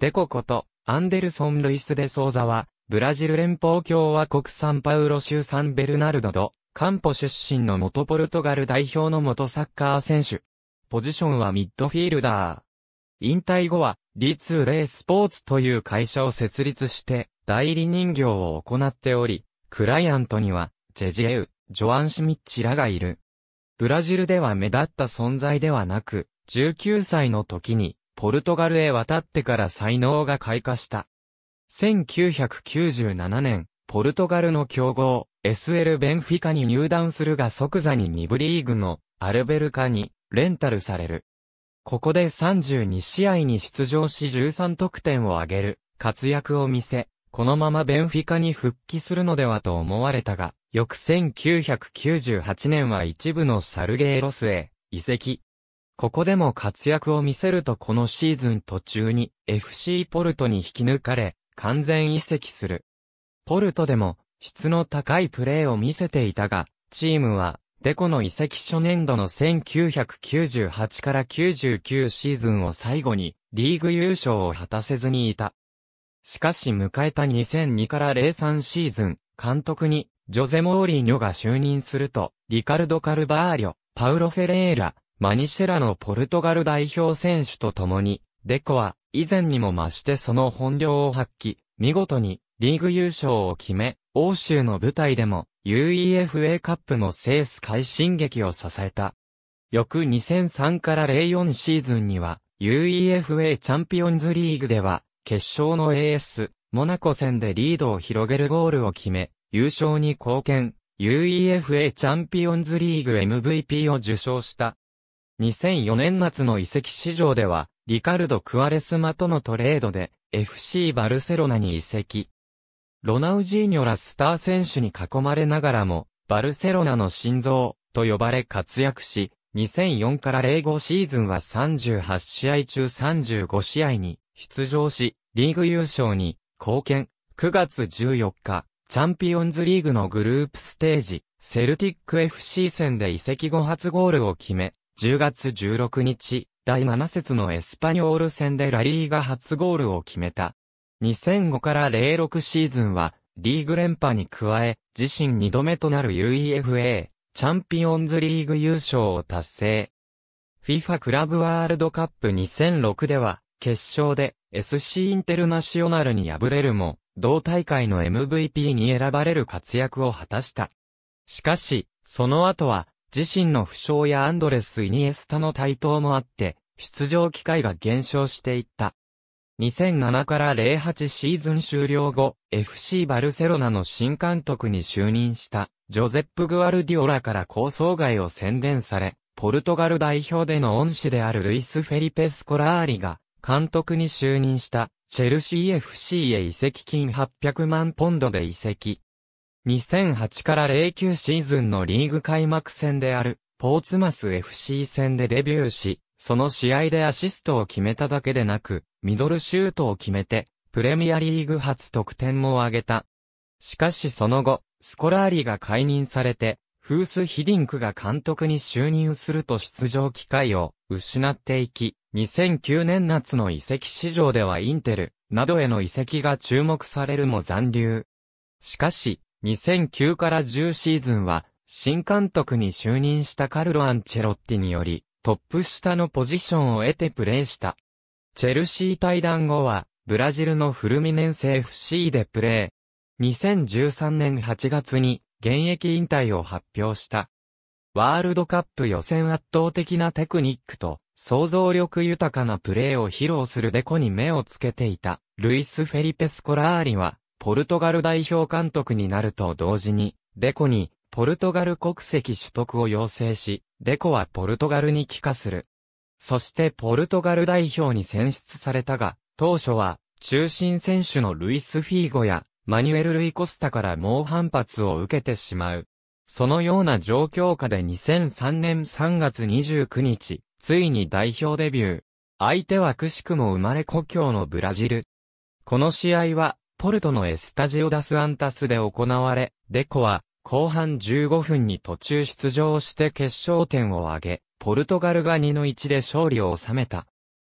デコこと、アンデルソン・ルイス・デ・ソーザは、ブラジル連邦共和国サンパウロ州サンベルナルドド、カンポ出身の元ポルトガル代表の元サッカー選手。ポジションはミッドフィールダー。引退後は、D2 レイスポーツという会社を設立して、代理人業を行っており、クライアントには、ジェジエウ、ジョアン・シミッチらがいる。ブラジルでは目立った存在ではなく、19歳の時に、ポルトガルへ渡ってから才能が開花した。1997年、ポルトガルの強豪、SL ベンフィカに入団するが即座に2部リーグのアルベルカにレンタルされる。ここで32試合に出場し13得点を挙げる活躍を見せ、このままベンフィカに復帰するのではと思われたが、翌1998年は一部のサルゲーロスへ移籍。ここでも活躍を見せるとこのシーズン途中に FC ポルトに引き抜かれ、完全移籍する。ポルトでも質の高いプレーを見せていたが、チームはデコの移籍初年度の1998から99シーズンを最後にリーグ優勝を果たせずにいた。しかし迎えた2002から03シーズン、監督にジョゼ・モーリーニョが就任すると、リカルド・カルバーリョ、パウロ・フェレーラ、マニシェラのポルトガル代表選手と共に、デコは以前にも増してその本領を発揮、見事にリーグ優勝を決め、欧州の舞台でも UEFA カップのセース快進撃を支えた。翌2003から04シーズンには UEFA チャンピオンズリーグでは決勝の AS モナコ戦でリードを広げるゴールを決め、優勝に貢献、UEFA チャンピオンズリーグ MVP を受賞した。2004年末の移籍市場では、リカルド・クアレスマとのトレードで FC バルセロナに移籍。ロナウジーニョラスター選手に囲まれながらも、バルセロナの心臓と呼ばれ活躍し、2004から05シーズンは38試合中35試合に出場し、リーグ優勝に貢献。9月14日、チャンピオンズリーグのグループステージ、セルティック FC 戦で移籍後初ゴールを決め、10月16日、第7節のエスパニョール戦でラリーが初ゴールを決めた。2005から06シーズンは、リーグ連覇に加え、自身2度目となる UEFA、チャンピオンズリーグ優勝を達成。FIFA クラブワールドカップ2006では、決勝で SC インテルナショナルに敗れるも、同大会の MVP に選ばれる活躍を果たした。しかし、その後は、自身の負傷やアンドレス・イニエスタの台頭もあって、出場機会が減少していった。2007から08シーズン終了後、FC バルセロナの新監督に就任した、ジョゼップ・グアルディオラから構想外を宣伝され、ポルトガル代表での恩師であるルイス・フェリペ・スコラーリが、監督に就任した、チェルシー FC へ移籍金800万ポンドで移籍。2008から09シーズンのリーグ開幕戦である、ポーツマス FC 戦でデビューし、その試合でアシストを決めただけでなく、ミドルシュートを決めて、プレミアリーグ初得点も挙げた。しかしその後、スコラーリが解任されて、フース・ヒディンクが監督に就任すると出場機会を失っていき、2009年夏の移籍市場ではインテルなどへの移籍が注目されるも残留。しかし、2009から10シーズンは、新監督に就任したカルロ・アンチェロッティにより、トップ下のポジションを得てプレーした。チェルシー退団後は、ブラジルのフルミネンセ FC でプレー。2013年8月に、現役引退を発表した。ワールドカップ予選圧倒的なテクニックと、想像力豊かなプレーを披露するデコに目をつけていた、ルイス・フェリペス・コラーリは、ポルトガル代表監督になると同時に、デコに、ポルトガル国籍取得を要請し、デコはポルトガルに帰化する。そしてポルトガル代表に選出されたが、当初は、中心選手のルイス・フィーゴや、マニュエル・ルイ・コスタから猛反発を受けてしまう。そのような状況下で2003年3月29日、ついに代表デビュー。相手はくしくも生まれ故郷のブラジル。この試合は、ポルトのエスタジオダスアンタスで行われ、デコは後半15分に途中出場して決勝点を挙げ、ポルトガルが2の1で勝利を収めた。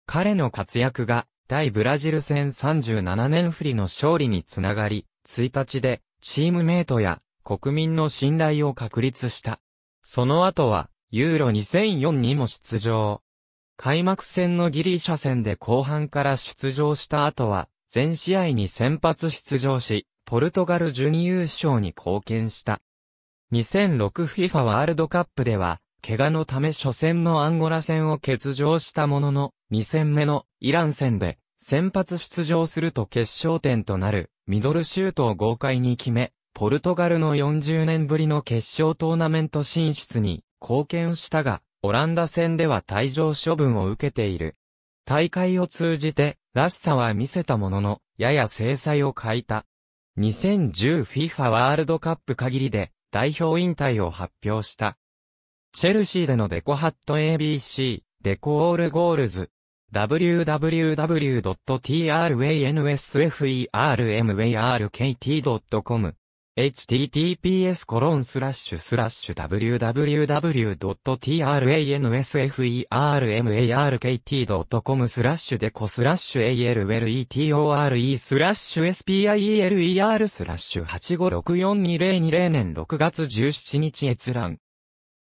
彼の活躍が対ブラジル戦37年振りの勝利につながり、1日でチームメイトや国民の信頼を確立した。その後は、ユーロ2004にも出場。開幕戦のギリシャ戦で後半から出場した後は、全試合に先発出場し、ポルトガル準優勝に貢献した。2006FIFA ワールドカップでは、怪我のため初戦のアンゴラ戦を欠場したものの、2戦目のイラン戦で先発出場すると決勝点となるミドルシュートを豪快に決め、ポルトガルの40年ぶりの決勝トーナメント進出に貢献したが、オランダ戦では退場処分を受けている。大会を通じてらしさは見せたものの、やや制裁を欠いた。2010FIFA ワールドカップ限りで代表引退を発表した。チェルシーでのデコハット ABC、デコオールゴールズ、w w w t r w a n s f e r m a r k t c o m https コロンスラッシュスラッシュ www.transfermarkt.com スラッシュでコスラッシュ a l l e t o r e スラッシュ spieleer スラッシュ85642020年6月17日閲覧。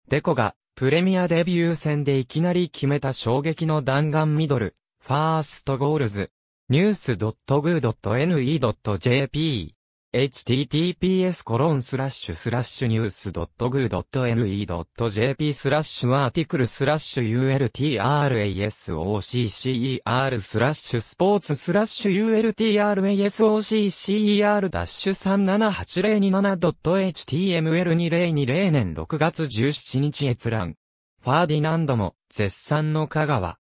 デコがプレミアデビュー戦でいきなり決めた衝撃の弾丸ミドル、ファーストゴールズ、news.goo.ne.jp https コロンスラッシュスラッシュニュース .goo.ne.jp スラッシュアーティクルスラッシュ ultrasoccer スラッシュスポーツスラッシュ ultrasoccer-37802.html2020 年6月17日閲覧。ファーディナンドも絶賛の香川。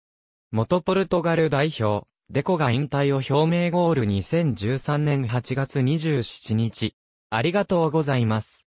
元ポルトガル代表。デコが引退を表明ゴール2013年8月27日。ありがとうございます。